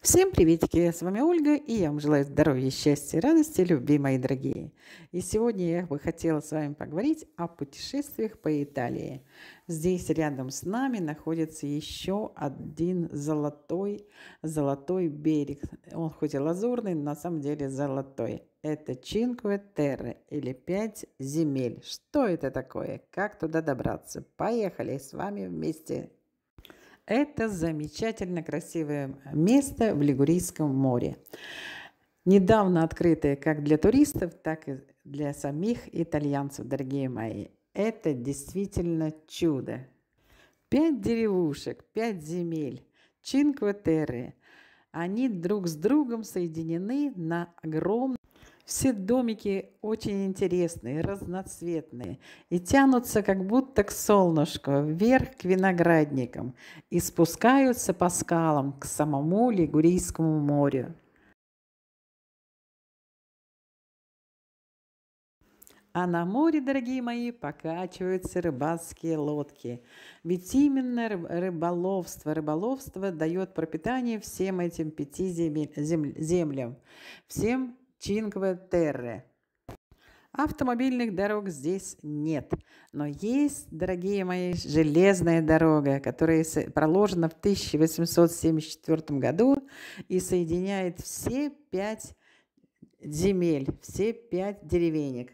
Всем приветики, с вами Ольга, и я вам желаю здоровья, счастья, радости, любви, мои дорогие. И сегодня я бы хотела с вами поговорить о путешествиях по Италии. Здесь рядом с нами находится еще один золотой, золотой берег. Он хоть и лазурный, но на самом деле золотой. Это Чинкве Терре или пять земель. Что это такое? Как туда добраться? Поехали с вами вместе это замечательно красивое место в Лигурийском море. Недавно открытое как для туристов, так и для самих итальянцев, дорогие мои. Это действительно чудо. Пять деревушек, пять земель, Чинкве Они друг с другом соединены на огромном все домики очень интересные, разноцветные и тянутся как будто к солнышку, вверх к виноградникам и спускаются по скалам к самому Лигурийскому морю. А на море, дорогие мои, покачиваются рыбацкие лодки. Ведь именно рыболовство, рыболовство дает пропитание всем этим пяти земель, землям, всем Чингве-Терре. Автомобильных дорог здесь нет, но есть, дорогие мои, железная дорога, которая проложена в 1874 году и соединяет все пять земель, все пять деревенек.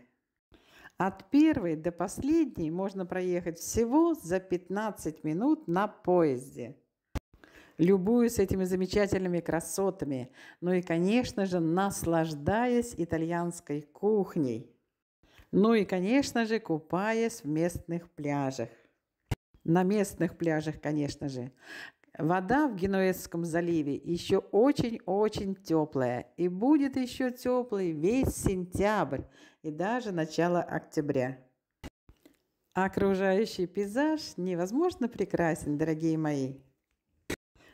От первой до последней можно проехать всего за 15 минут на поезде – любуюсь этими замечательными красотами, ну и, конечно же, наслаждаясь итальянской кухней. Ну и, конечно же, купаясь в местных пляжах. На местных пляжах, конечно же. Вода в Генуэзском заливе еще очень-очень теплая и будет еще теплой весь сентябрь и даже начало октября. Окружающий пейзаж невозможно прекрасен, дорогие мои.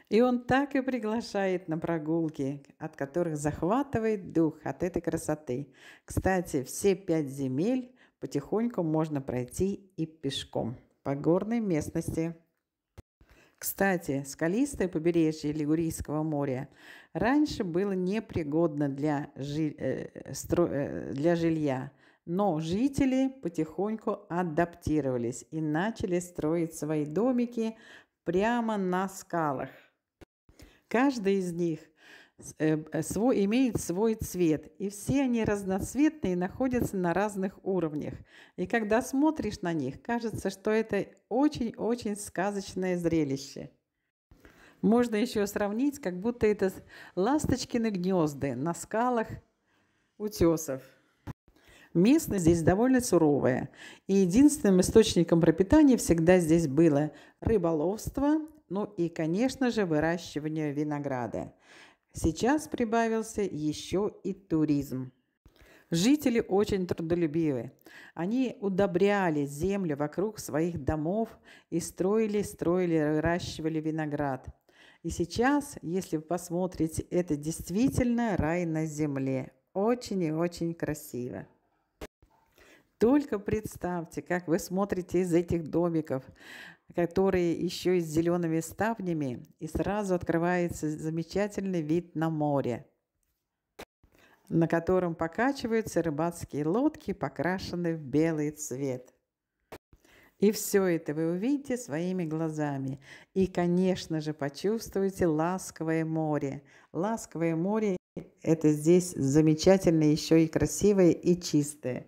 И он так и приглашает на прогулки, от которых захватывает дух от этой красоты. Кстати, все пять земель потихоньку можно пройти и пешком по горной местности. Кстати, скалистое побережье Лигурийского моря раньше было непригодно для, жиль... э, стро... э, для жилья, но жители потихоньку адаптировались и начали строить свои домики прямо на скалах. Каждый из них э, э, свой, имеет свой цвет, и все они разноцветные находятся на разных уровнях. И когда смотришь на них, кажется, что это очень-очень сказочное зрелище. Можно еще сравнить, как будто это ласточкины гнезды на скалах утесов. Местность здесь довольно суровая, и единственным источником пропитания всегда здесь было рыболовство, ну и, конечно же, выращивание винограда. Сейчас прибавился еще и туризм. Жители очень трудолюбивы. Они удобряли землю вокруг своих домов и строили, строили, выращивали виноград. И сейчас, если вы посмотрите, это действительно рай на земле. Очень и очень красиво. Только представьте, как вы смотрите из этих домиков которые еще и с зелеными ставнями, и сразу открывается замечательный вид на море, на котором покачиваются рыбацкие лодки, покрашенные в белый цвет. И все это вы увидите своими глазами. И, конечно же, почувствуете ласковое море. Ласковое море – это здесь замечательное, еще и красивое, и чистое.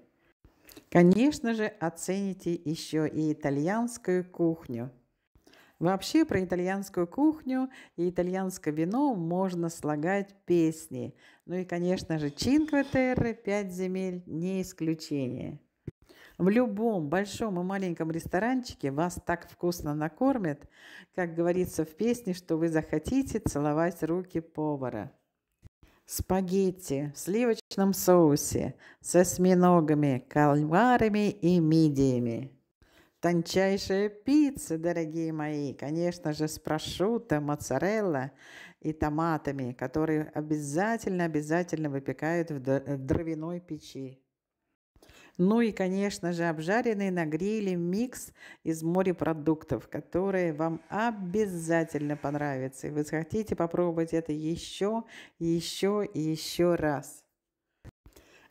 Конечно же, оцените еще и итальянскую кухню. Вообще про итальянскую кухню и итальянское вино можно слагать песни. Ну и, конечно же, Чинкве «Пять земель» не исключение. В любом большом и маленьком ресторанчике вас так вкусно накормят, как говорится в песне, что вы захотите целовать руки повара спагетти в сливочном соусе с осьминогами, кальмарами и мидиями. Тончайшая пицца, дорогие мои, конечно же, с прошутто, моцарелла и томатами, которые обязательно-обязательно выпекают в дровяной печи. Ну и, конечно же, обжаренный на гриле микс из морепродуктов, которые вам обязательно понравятся, И вы захотите попробовать это еще, еще и еще раз.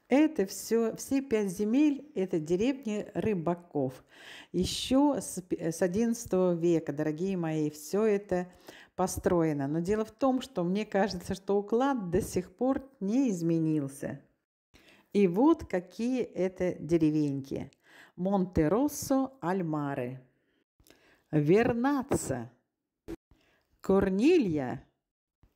Это все, все пять земель – это деревни рыбаков. Еще с, с XI века, дорогие мои, все это построено. Но дело в том, что мне кажется, что уклад до сих пор не изменился. И вот какие это деревеньки. Монтероссо, Альмары. Вернаца, Корнилья,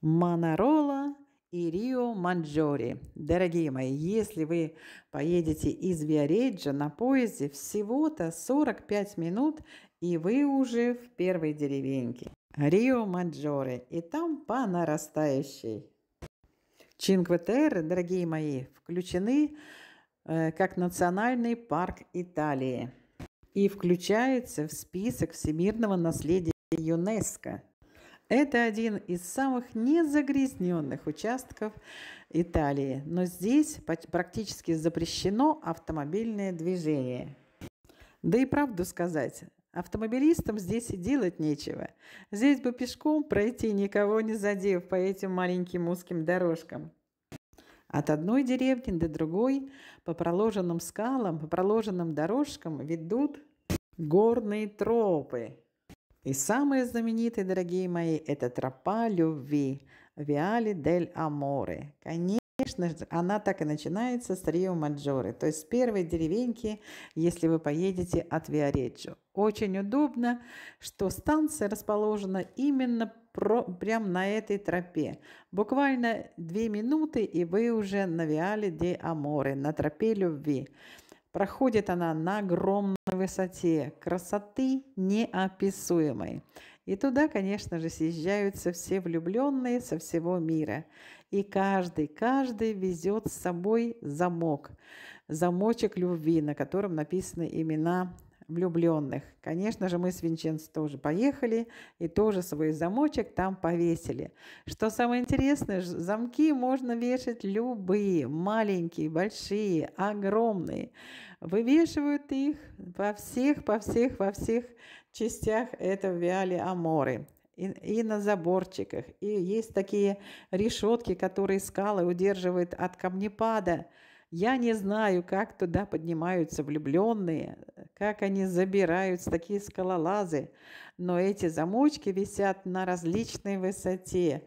Манарола и Рио Манджори. Дорогие мои, если вы поедете из Виареджа на поезде, всего-то 45 минут, и вы уже в первой деревеньке. Рио Маджоре, и там по нарастающей чинкве дорогие мои, включены э, как национальный парк Италии и включается в список всемирного наследия ЮНЕСКО. Это один из самых незагрязненных участков Италии, но здесь практически запрещено автомобильное движение. Да и правду сказать, Автомобилистам здесь и делать нечего. Здесь бы пешком пройти, никого не задев по этим маленьким узким дорожкам. От одной деревни до другой по проложенным скалам, по проложенным дорожкам ведут горные тропы. И самые знаменитые, дорогие мои, это тропа любви Виали дель Аморе. Конечно конечно же, она так и начинается с Рио Маджоры, то есть с первой деревеньки, если вы поедете от Виареджо. Очень удобно, что станция расположена именно про, прям на этой тропе. Буквально две минуты, и вы уже на Виале де Аморе, на тропе любви. Проходит она на огромной высоте, красоты неописуемой. И туда, конечно же, съезжаются все влюбленные со всего мира. И каждый, каждый везет с собой замок, замочек любви, на котором написаны имена влюбленных. Конечно же, мы с Винченцо тоже поехали и тоже свой замочек там повесили. Что самое интересное, замки можно вешать любые, маленькие, большие, огромные. Вывешивают их во всех, по всех, во всех частях этого Виали Аморы и, и на заборчиках. И есть такие решетки, которые скалы удерживают от камнепада. Я не знаю, как туда поднимаются влюбленные, как они забираются, такие скалолазы. Но эти замочки висят на различной высоте.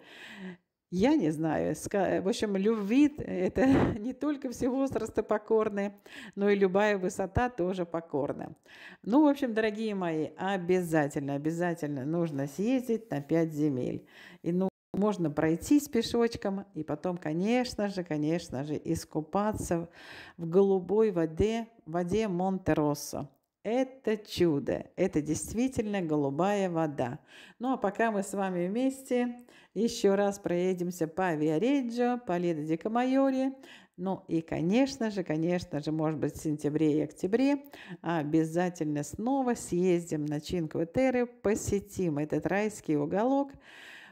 Я не знаю. Э, в общем, любви – это не только все возрасты покорны, но и любая высота тоже покорна. Ну, в общем, дорогие мои, обязательно, обязательно нужно съездить на пять земель. И ну, можно пройтись пешочком и потом, конечно же, конечно же, искупаться в голубой воде, воде Монтероссо. Это чудо, это действительно голубая вода. Ну а пока мы с вами вместе еще раз проедемся по Виареджо, по Лидо де Камайоре, ну и, конечно же, конечно же, может быть, в сентябре и октябре обязательно снова съездим на Чинкве Терре, посетим этот райский уголок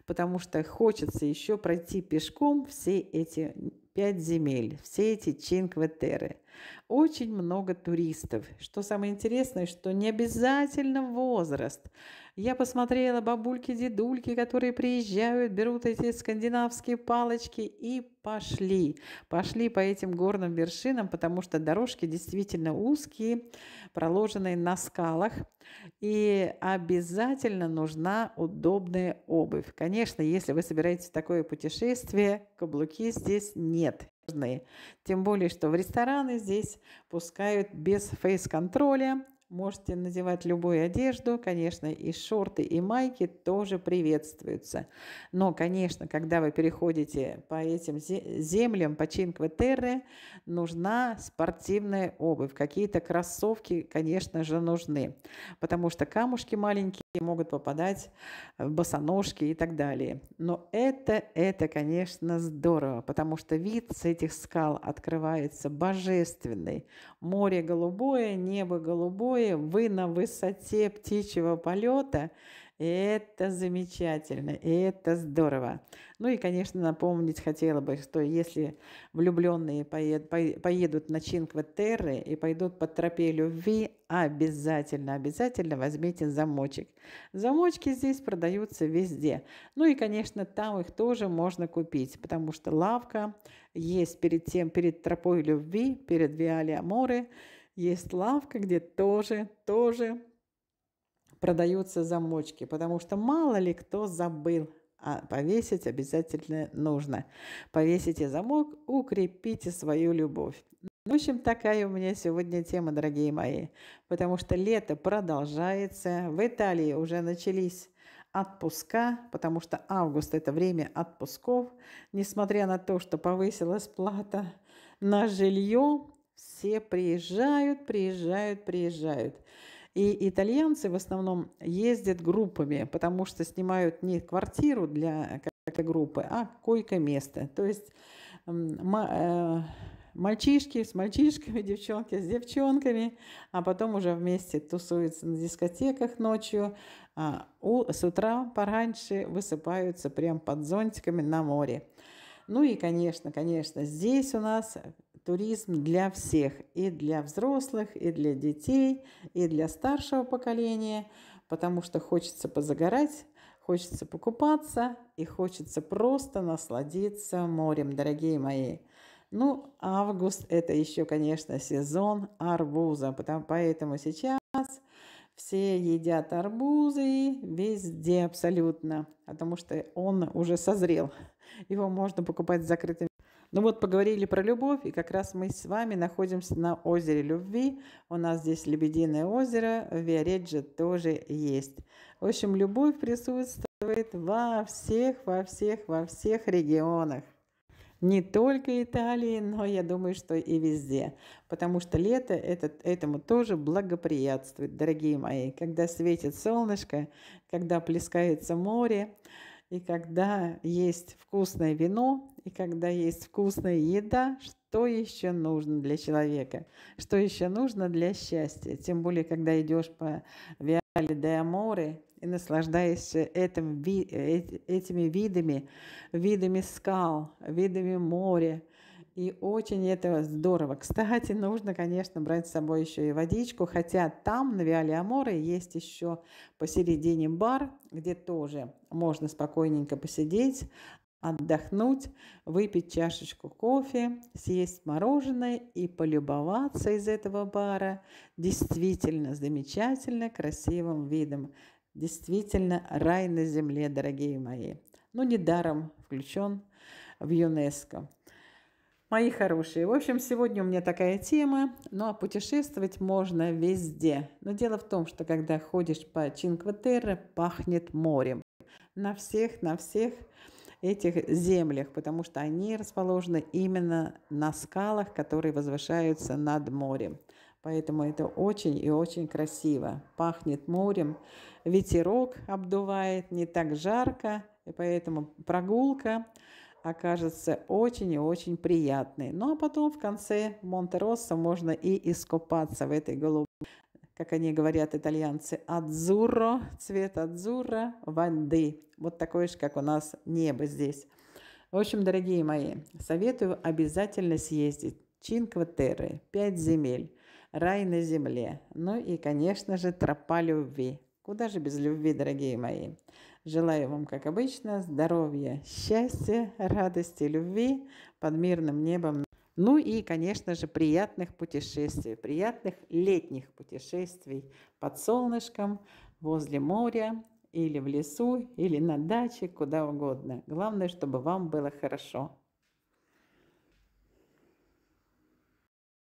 потому что хочется еще пройти пешком все эти пять земель, все эти чинкве Очень много туристов. Что самое интересное, что не обязательно возраст. Я посмотрела бабульки-дедульки, которые приезжают, берут эти скандинавские палочки и пошли. Пошли по этим горным вершинам, потому что дорожки действительно узкие, проложенные на скалах. И обязательно нужна удобная обувь. Конечно, если вы собираетесь в такое путешествие, каблуки здесь нет Тем более, что в рестораны здесь пускают без фейс-контроля, Можете надевать любую одежду, конечно, и шорты, и майки тоже приветствуются. Но, конечно, когда вы переходите по этим землям, по Чинкве-Терре, нужна спортивная обувь. Какие-то кроссовки, конечно же, нужны, потому что камушки маленькие, и могут попадать в э, босоножки и так далее. Но это, это, конечно, здорово, потому что вид с этих скал открывается божественный. Море голубое, небо голубое, вы на высоте птичьего полета, это замечательно, это здорово. Ну и, конечно, напомнить хотела бы, что если влюбленные поед, поедут на Чинкве-Терре и пойдут по тропе любви, обязательно, обязательно возьмите замочек. Замочки здесь продаются везде. Ну и, конечно, там их тоже можно купить, потому что лавка есть перед тем, перед тропой любви, перед Виали Аморы, есть лавка, где тоже, тоже продаются замочки, потому что мало ли кто забыл, а повесить обязательно нужно. Повесите замок, укрепите свою любовь. В общем, такая у меня сегодня тема, дорогие мои, потому что лето продолжается. В Италии уже начались отпуска, потому что август – это время отпусков. Несмотря на то, что повысилась плата на жилье, все приезжают, приезжают, приезжают. И итальянцы в основном ездят группами, потому что снимают не квартиру для какой-то группы, а койко-место. То есть э, мальчишки с мальчишками, девчонки с девчонками, а потом уже вместе тусуются на дискотеках ночью, а у, с утра пораньше высыпаются прям под зонтиками на море. Ну и, конечно, конечно, здесь у нас туризм для всех, и для взрослых, и для детей, и для старшего поколения, потому что хочется позагорать, хочется покупаться и хочется просто насладиться морем, дорогие мои. Ну, август – это еще, конечно, сезон арбуза, потому, поэтому сейчас все едят арбузы везде абсолютно, потому что он уже созрел. Его можно покупать с закрытыми ну вот поговорили про любовь, и как раз мы с вами находимся на озере любви. У нас здесь Лебединое озеро, в Виареджи тоже есть. В общем, любовь присутствует во всех, во всех, во всех регионах не только Италии, но я думаю, что и везде. Потому что лето это, этому тоже благоприятствует, дорогие мои. Когда светит солнышко, когда плескается море, и когда есть вкусное вино, и когда есть вкусная еда, что еще нужно для человека? Что еще нужно для счастья? Тем более, когда идешь по Виале де Аморе и наслаждаешься этим, э, этими видами, видами скал, видами моря, и очень это здорово. Кстати, нужно, конечно, брать с собой еще и водичку, хотя там, на Виале Аморе, есть еще посередине бар, где тоже можно спокойненько посидеть, отдохнуть, выпить чашечку кофе, съесть мороженое и полюбоваться из этого бара действительно замечательно красивым видом. Действительно рай на земле, дорогие мои. Ну, недаром включен в ЮНЕСКО. Мои хорошие, в общем, сегодня у меня такая тема, ну а путешествовать можно везде. Но дело в том, что когда ходишь по Чинкватерре, пахнет морем. На всех, на всех этих землях, потому что они расположены именно на скалах, которые возвышаются над морем. Поэтому это очень и очень красиво. Пахнет морем, ветерок обдувает, не так жарко, и поэтому прогулка окажется очень и очень приятной. Ну а потом в конце Монтероссо можно и искупаться в этой голубой, как они говорят итальянцы, адзуро, цвет адзура воды. Вот такое же, как у нас небо здесь. В общем, дорогие мои, советую обязательно съездить. Чинкватеры, пять земель, рай на земле, ну и, конечно же, тропа любви. Куда же без любви, дорогие мои? Желаю вам, как обычно, здоровья, счастья, радости, любви под мирным небом. Ну и, конечно же, приятных путешествий, приятных летних путешествий под солнышком, возле моря или в лесу, или на даче, куда угодно. Главное, чтобы вам было хорошо.